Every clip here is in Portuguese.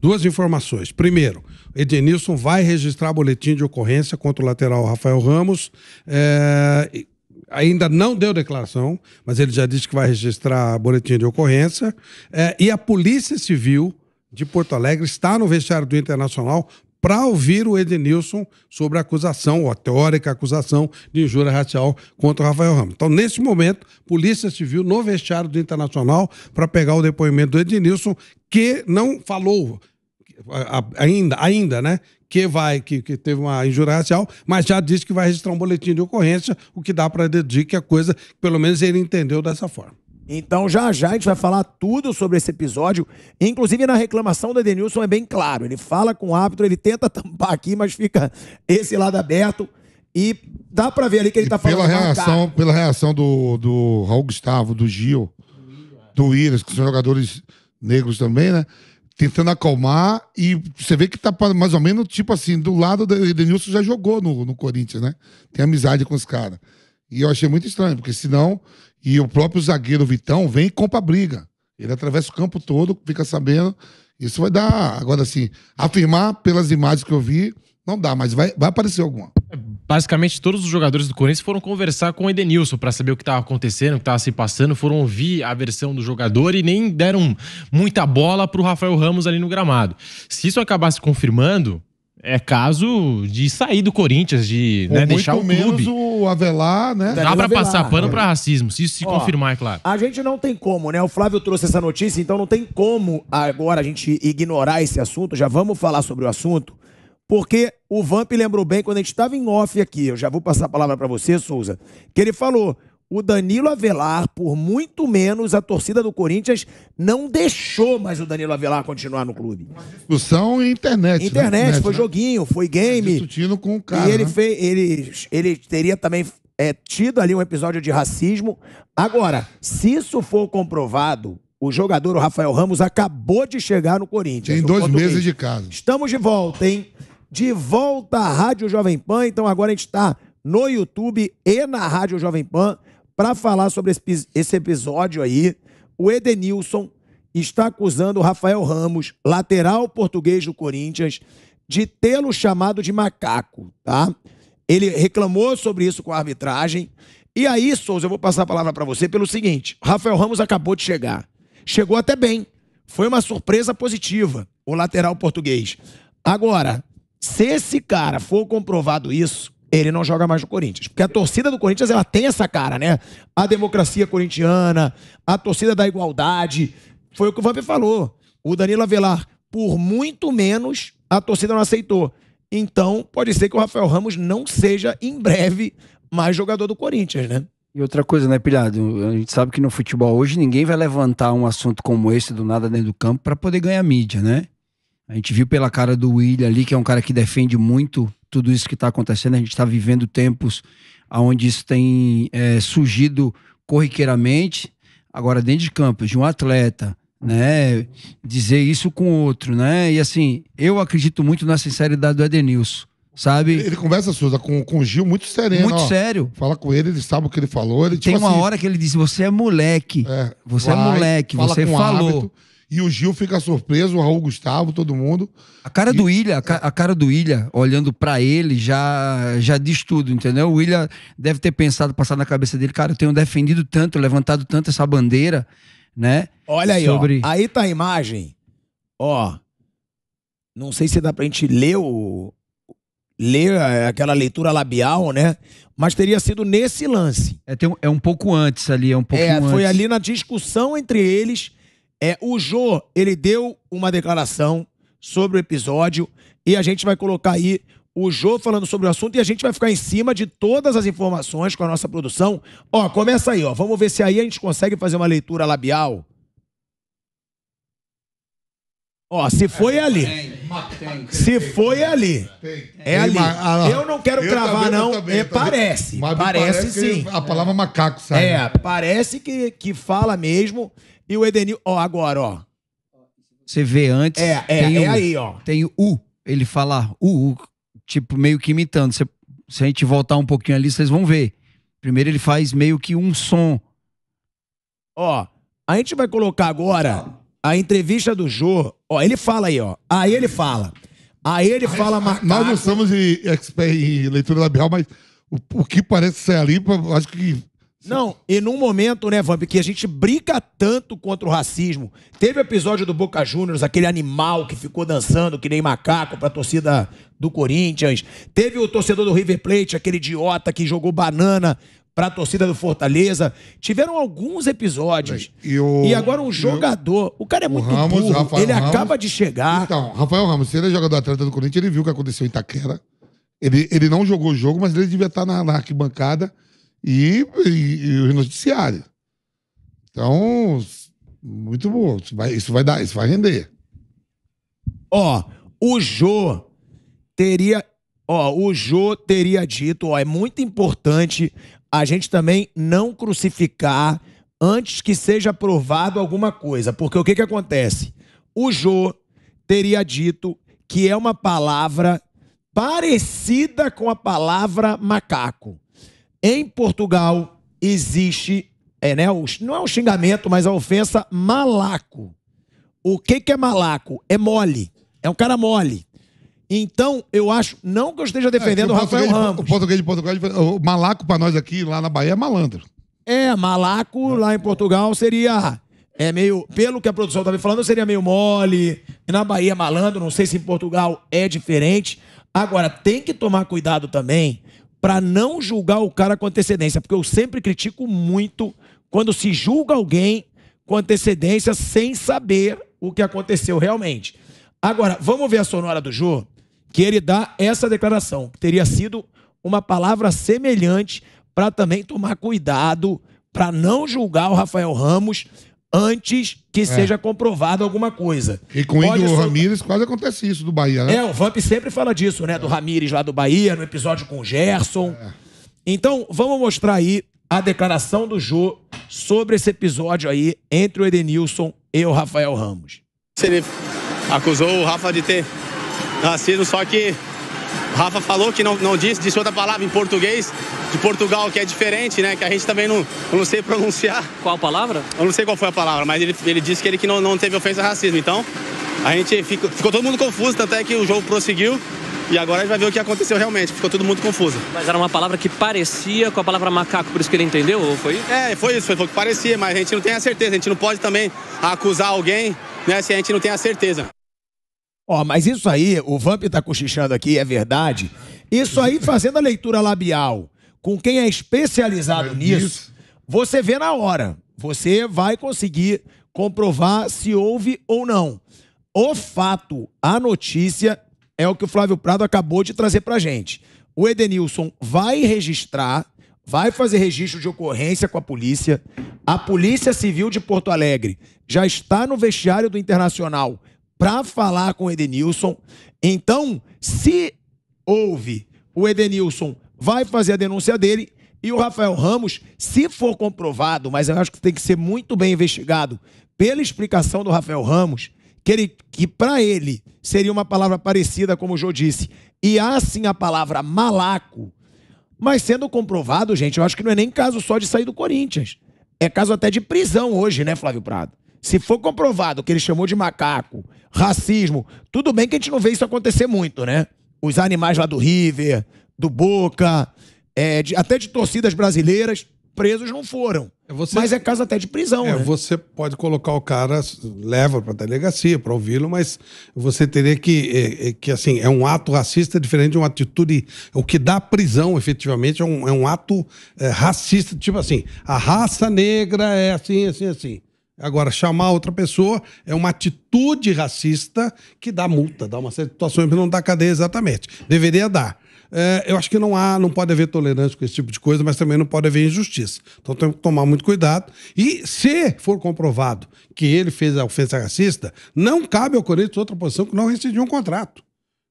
Duas informações. Primeiro, Edenilson vai registrar boletim de ocorrência contra o lateral Rafael Ramos. É, ainda não deu declaração, mas ele já disse que vai registrar boletim de ocorrência. É, e a Polícia Civil de Porto Alegre está no vestiário do Internacional para ouvir o Edenilson sobre a acusação, a teórica acusação de injúria racial contra o Rafael Ramos. Então, nesse momento, Polícia Civil no vestiário do Internacional para pegar o depoimento do Edenilson, que não falou ainda, ainda, né? Que vai, que, que teve uma injúria racial, mas já disse que vai registrar um boletim de ocorrência, o que dá para deduzir que a é coisa, pelo menos ele entendeu dessa forma. Então já já a gente vai falar tudo sobre esse episódio, inclusive na reclamação do Edenilson é bem claro, ele fala com o árbitro, ele tenta tampar aqui, mas fica esse lado aberto e dá para ver ali que ele e tá falando pela reação, pela reação do, do Raul Gustavo, do Gil, do Iris, que são jogadores negros também, né? Tentando acalmar e você vê que tá mais ou menos tipo assim, do lado do Edenilson já jogou no, no Corinthians, né? Tem amizade com os caras. E eu achei muito estranho, porque senão. E o próprio zagueiro Vitão vem e compra a briga. Ele atravessa o campo todo, fica sabendo. Isso vai dar. Agora, assim, afirmar pelas imagens que eu vi, não dá, mas vai, vai aparecer alguma. Basicamente, todos os jogadores do Corinthians foram conversar com o Edenilson para saber o que estava acontecendo, o que estava se passando, foram ouvir a versão do jogador e nem deram muita bola para o Rafael Ramos ali no gramado. Se isso acabasse confirmando, é caso de sair do Corinthians, de né, deixar o clube. menos o Avelar, né? Dá pra Avelar, passar pano é. pra racismo, se isso se Ó, confirmar, é claro. A gente não tem como, né? O Flávio trouxe essa notícia, então não tem como agora a gente ignorar esse assunto. Já vamos falar sobre o assunto, porque o Vamp lembrou bem quando a gente estava em off aqui. Eu já vou passar a palavra para você, Souza, que ele falou: o Danilo Avelar, por muito menos a torcida do Corinthians não deixou mais o Danilo Avelar continuar no clube. Discussão e internet. Internet, né? internet foi né? joguinho, foi game. Tá discutindo com o cara. E ele, né? fez, ele, ele teria também é, tido ali um episódio de racismo. Agora, se isso for comprovado, o jogador o Rafael Ramos acabou de chegar no Corinthians. Tem dois meses mês. de casa. Estamos de volta, hein? De volta à Rádio Jovem Pan. Então agora a gente está no YouTube e na Rádio Jovem Pan. Para falar sobre esse episódio aí, o Edenilson está acusando o Rafael Ramos, lateral português do Corinthians, de tê-lo chamado de macaco, tá? Ele reclamou sobre isso com a arbitragem. E aí, Souza, eu vou passar a palavra para você pelo seguinte: Rafael Ramos acabou de chegar. Chegou até bem. Foi uma surpresa positiva, o lateral português. Agora, se esse cara for comprovado isso, ele não joga mais no Corinthians. Porque a torcida do Corinthians, ela tem essa cara, né? A democracia corintiana, a torcida da igualdade. Foi o que o Vampir falou. O Danilo Avelar, por muito menos, a torcida não aceitou. Então, pode ser que o Rafael Ramos não seja, em breve, mais jogador do Corinthians, né? E outra coisa, né, Pilhado? A gente sabe que no futebol hoje ninguém vai levantar um assunto como esse do nada dentro do campo para poder ganhar mídia, né? A gente viu pela cara do William ali, que é um cara que defende muito tudo isso que está acontecendo, a gente está vivendo tempos onde isso tem é, surgido corriqueiramente, agora dentro de campo, de um atleta, né? Dizer isso com outro, né? E assim, eu acredito muito na sinceridade do Edenilson, sabe? Ele conversa, Souza, com, com o Gil muito sereno. Muito ó. sério. Fala com ele, ele sabe o que ele falou. Ele, tipo Tem uma assim, hora que ele diz: Você é moleque. É, você é vai, é moleque, você falou. Hábito. E o Gil fica surpreso, o Raul Gustavo, todo mundo. A cara e... do Ilha, a, ca a, cara do Ilha, olhando para ele, já já diz tudo, entendeu? O Ilha deve ter pensado, passado na cabeça dele, cara, eu tenho defendido tanto, levantado tanto essa bandeira, né? Olha aí, Sobre... ó. Aí tá a imagem. Ó. Não sei se dá pra gente ler o ler aquela leitura labial, né? Mas teria sido nesse lance. É, tem, é um pouco antes ali, é um pouco é, antes. Foi ali na discussão entre eles é, o Jô, ele deu uma declaração sobre o episódio e a gente vai colocar aí o Jô falando sobre o assunto e a gente vai ficar em cima de todas as informações com a nossa produção. Ó, começa aí, ó. Vamos ver se aí a gente consegue fazer uma leitura labial Ó, se foi ali. Se foi ali. É ali. Eu não quero eu cravar, não. também, é, parece. Mas parece, parece sim. A palavra é macaco sabe É, parece que, que fala mesmo. E o Edenil. Ó, agora, ó. Você vê antes. É, é, tem é aí, ó. Tem o U. Ele fala U, tipo, meio que imitando. se a gente voltar um pouquinho ali, vocês vão ver. Primeiro ele faz meio que um som. Ó, a gente vai colocar agora a entrevista do Jô, ó, ele fala aí, ó. Aí ele fala. Aí ele aí, fala macaco. Nós não somos expert em leitura labial, mas o, o que parece ser ali, acho que. Não, e num momento, né, Vamp, que a gente briga tanto contra o racismo. Teve o episódio do Boca Juniors, aquele animal que ficou dançando que nem macaco pra torcida do Corinthians. Teve o torcedor do River Plate, aquele idiota que jogou banana para a torcida do Fortaleza. Tiveram alguns episódios. E, o, e agora um jogador. O, o cara é muito Ramos, burro. Rafael ele Ramos. acaba de chegar. Então, Rafael Ramos, se ele é jogador atleta do Corinthians, ele viu o que aconteceu em Itaquera. Ele, ele não jogou o jogo, mas ele devia estar na, na arquibancada e, e, e o noticiário. Então, muito bom. Isso vai, isso vai dar, isso vai render. Ó, o Jô teria. Ó, o Jô teria dito, ó, é muito importante a gente também não crucificar antes que seja provado alguma coisa. Porque o que, que acontece? O Jô teria dito que é uma palavra parecida com a palavra macaco. Em Portugal existe, é, né, não é um xingamento, mas a ofensa malaco. O que, que é malaco? É mole. É um cara mole. Então, eu acho, não que eu esteja defendendo é, o, o Rafael Ramos. O português de Portugal, o malaco para nós aqui, lá na Bahia, é malandro. É, malaco lá em Portugal seria é meio, pelo que a produção tá estava falando, seria meio mole. Na Bahia, malandro, não sei se em Portugal é diferente. Agora, tem que tomar cuidado também para não julgar o cara com antecedência, porque eu sempre critico muito quando se julga alguém com antecedência sem saber o que aconteceu realmente. Agora, vamos ver a sonora do Jô, que ele dá essa declaração, que teria sido uma palavra semelhante para também tomar cuidado para não julgar o Rafael Ramos antes que é. seja comprovado alguma coisa. E com Pode o ser... Ramires quase acontece isso do Bahia, né? É, o Vamp sempre fala disso, né? É. Do Ramires lá do Bahia, no episódio com o Gerson. É. Então, vamos mostrar aí a declaração do Jô sobre esse episódio aí entre o Edenilson e o Rafael Ramos. Ele acusou o Rafa de ter racismo, só que Rafa falou que não, não disse, disse outra palavra em português de Portugal que é diferente, né? Que a gente também não, não sei pronunciar. Qual palavra? Eu não sei qual foi a palavra, mas ele, ele disse que ele que não, não teve ofensa a racismo. Então, a gente ficou, ficou todo mundo confuso, tanto é que o jogo prosseguiu. E agora a gente vai ver o que aconteceu realmente, ficou todo mundo confuso. Mas era uma palavra que parecia com a palavra macaco, por isso que ele entendeu, ou foi isso? É, foi isso, foi, foi o que parecia, mas a gente não tem a certeza, a gente não pode também acusar alguém, né, se a gente não tem a certeza. Ó, oh, mas isso aí, o Vamp tá cochichando aqui, é verdade. Isso aí, fazendo a leitura labial com quem é especializado é nisso, você vê na hora. Você vai conseguir comprovar se houve ou não. O fato, a notícia, é o que o Flávio Prado acabou de trazer pra gente. O Edenilson vai registrar, vai fazer registro de ocorrência com a polícia. A Polícia Civil de Porto Alegre já está no vestiário do Internacional para falar com o Edenilson. Então, se houve, o Edenilson vai fazer a denúncia dele e o Rafael Ramos, se for comprovado, mas eu acho que tem que ser muito bem investigado pela explicação do Rafael Ramos, que, ele, que para ele seria uma palavra parecida, como o Jô disse, e há sim a palavra malaco, mas sendo comprovado, gente, eu acho que não é nem caso só de sair do Corinthians. É caso até de prisão hoje, né, Flávio Prado? Se for comprovado que ele chamou de macaco, racismo, tudo bem que a gente não vê isso acontecer muito, né? Os animais lá do River, do Boca, é, de, até de torcidas brasileiras, presos não foram. É, você, mas é caso até de prisão. É, né? Você pode colocar o cara, leva para a delegacia para ouvi-lo, mas você teria que. É, é, que assim, é um ato racista diferente de uma atitude. O que dá prisão, efetivamente, é um, é um ato é, racista, tipo assim, a raça negra é assim, assim, assim. Agora, chamar outra pessoa é uma atitude racista que dá multa, dá uma certa situação, não dá cadeia exatamente. Deveria dar. É, eu acho que não há, não pode haver tolerância com esse tipo de coisa, mas também não pode haver injustiça. Então tem que tomar muito cuidado. E se for comprovado que ele fez a ofensa racista, não cabe ao Corinthians outra posição que não rescindir um contrato.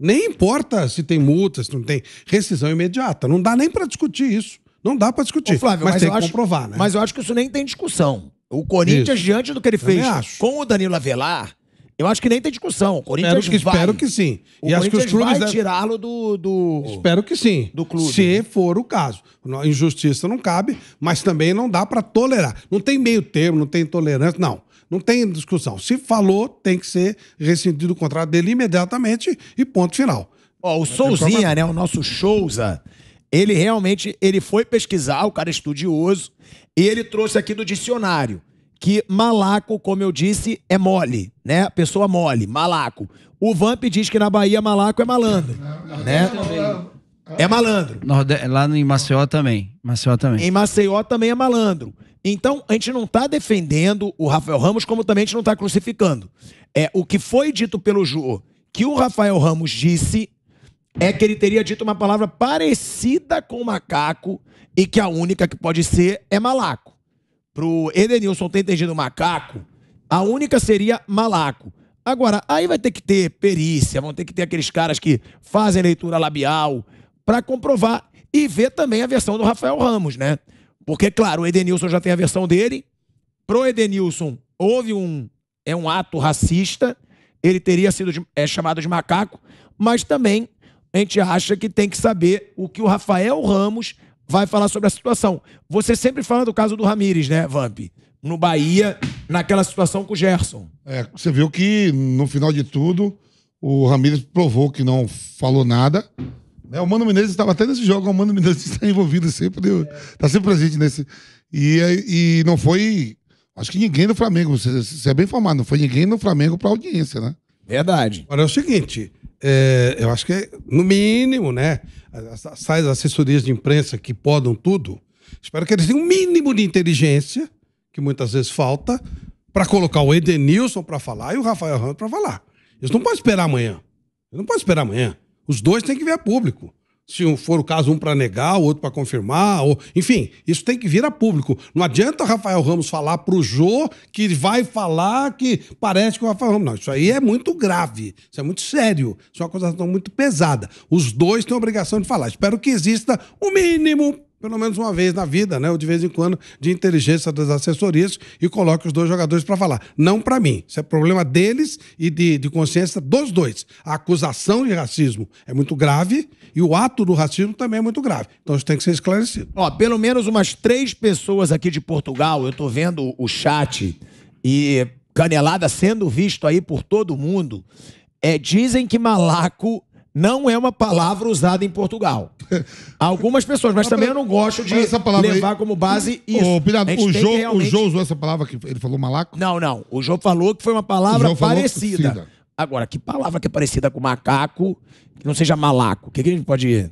Nem importa se tem multa, se não tem rescisão imediata. Não dá nem para discutir isso. Não dá para discutir. Ô, Flávio, mas, mas tem que acho, comprovar, né? Mas eu acho que isso nem tem discussão. O Corinthians, Isso. diante do que ele fez com o Danilo Avelar, eu acho que nem tem discussão. O Corinthians espero que, vai. Espero que sim. O e acho que os clubes vai tirá-lo do, do. Espero que sim. Do clube. Se for o caso. Injustiça não cabe, mas também não dá para tolerar. Não tem meio termo, não tem tolerância, não. Não tem discussão. Se falou, tem que ser rescindido o contrato dele imediatamente e ponto final. Ó, o Souzinha, né? O nosso Souza ele realmente ele foi pesquisar, o cara é estudioso, e ele trouxe aqui do dicionário que malaco, como eu disse, é mole, né? Pessoa mole, malaco. O Vamp diz que na Bahia malaco é malandro, né? É malandro. Lá em Maceió também. Maceió também. Em Maceió também é malandro. Então, a gente não está defendendo o Rafael Ramos, como também a gente não está crucificando. É, o que foi dito pelo ju que o Rafael Ramos disse é que ele teria dito uma palavra parecida com macaco e que a única que pode ser é malaco. Pro Edenilson ter entendido macaco, a única seria malaco. Agora, aí vai ter que ter perícia, vão ter que ter aqueles caras que fazem leitura labial para comprovar e ver também a versão do Rafael Ramos, né? Porque, claro, o Edenilson já tem a versão dele. Pro Edenilson, houve um, é um ato racista. Ele teria sido de, é, chamado de macaco, mas também a gente acha que tem que saber o que o Rafael Ramos vai falar sobre a situação. Você sempre fala do caso do Ramires, né, Vamp? No Bahia, naquela situação com o Gerson. É, você viu que no final de tudo, o Ramires provou que não falou nada. Né, o Mano Menezes estava até nesse jogo, o Mano Menezes está envolvido sempre, está sempre presente nesse. E, e não foi. Acho que ninguém do Flamengo, você, você é bem formado, não foi ninguém do Flamengo para audiência, né? Verdade. Agora é o seguinte: é, eu acho que, é, no mínimo, né? As, assessorias de imprensa que podam tudo, espero que eles tenham um mínimo de inteligência, que muitas vezes falta, para colocar o Edenilson para falar e o Rafael Ramos para falar. Eles não podem esperar amanhã. Eles não podem esperar amanhã. Os dois têm que ver a público se for o caso, um para negar, o outro para confirmar, ou... enfim, isso tem que vir a público. Não adianta o Rafael Ramos falar para o Jô que vai falar que parece que o Rafael Ramos. Não, isso aí é muito grave, isso é muito sério, isso é uma acusação muito pesada. Os dois têm a obrigação de falar. Espero que exista o mínimo pelo menos uma vez na vida, né? Ou de vez em quando, de inteligência das assessorias e coloque os dois jogadores para falar. Não para mim. Isso é problema deles e de, de consciência dos dois. A acusação de racismo é muito grave e o ato do racismo também é muito grave. Então isso tem que ser esclarecido. Ó, pelo menos umas três pessoas aqui de Portugal, eu estou vendo o chat e Canelada sendo visto aí por todo mundo. É, dizem que Malaco não é uma palavra usada em Portugal. Algumas pessoas, mas também eu não gosto de levar aí, como base isso. O, o, o, Jô, realmente... o Jô usou essa palavra que ele falou malaco? Não, não. O Jô falou que foi uma palavra parecida. Agora, que palavra que é parecida com macaco que não seja malaco? O que, que a gente pode...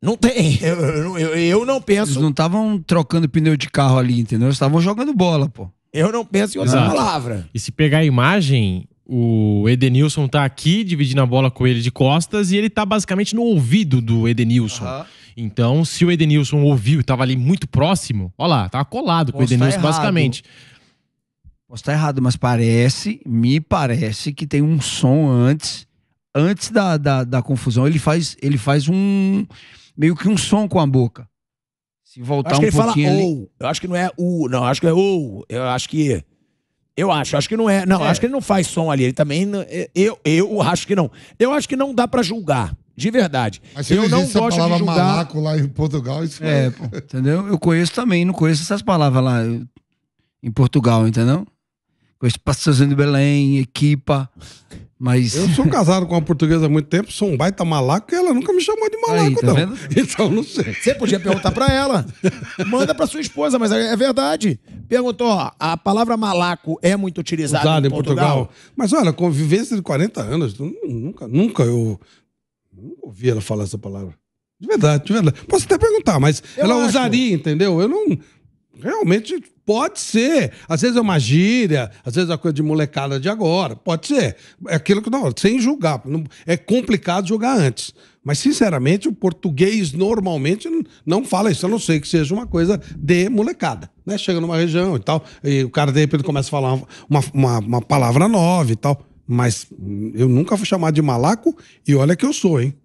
Não tem. Eu, eu, eu, não penso... Eles não estavam trocando pneu de carro ali, entendeu? Eles estavam jogando bola, pô. Eu não penso em outra palavra. E se pegar a imagem, o Edenilson tá aqui dividindo a bola com ele de costas e ele tá basicamente no ouvido do Edenilson. Uhum. Então, se o Edenilson ouviu e tava ali muito próximo, ó lá, tava tá colado Posso com o tá Edenilson tá basicamente. Posso estar tá errado, mas parece, me parece que tem um som antes, antes da, da, da confusão, ele faz, ele faz um meio que um som com a boca. Se voltar acho um que ele pouquinho. Fala, ou. Eu acho que não é o. Não, acho que é ou. Eu acho que. Eu acho, acho que não é. Não, é. acho que ele não faz som ali. Ele também. É, eu, eu acho que não. Eu acho que não dá para julgar. De verdade. Mas se eu não gosto essa palavra de julgar... malaco lá em Portugal, isso é, é. Pô, entendeu? Eu conheço também, não conheço essas palavras lá eu... em Portugal, entendeu? Conheço Pastorzinho de Belém, equipa. Mas... Eu sou casado com uma portuguesa há muito tempo, sou um baita malaco e ela nunca me chamou de malaco, Aí, tá não. Vendo? Então não sei. Você podia perguntar para ela. Manda para sua esposa, mas é verdade. Perguntou, ó, a palavra malaco é muito utilizada em, Portugal. Portugal. Mas olha, convivência de 40 anos, nunca, nunca eu ouvi ela falar essa palavra. De verdade, de verdade. Posso até perguntar, mas eu ela acho. usaria, entendeu? Eu não, realmente pode ser. Às vezes é uma gíria, às vezes é uma coisa de molecada de agora, pode ser. É aquilo que não, sem julgar, não, é complicado julgar antes. Mas sinceramente, o português normalmente não fala isso, a não ser que seja uma coisa de molecada, né? Chega numa região e tal, e o cara de repente começa a falar uma, uma, uma palavra nova e tal. Mas hum, eu nunca fui chamado de malaco e olha que eu sou, hein?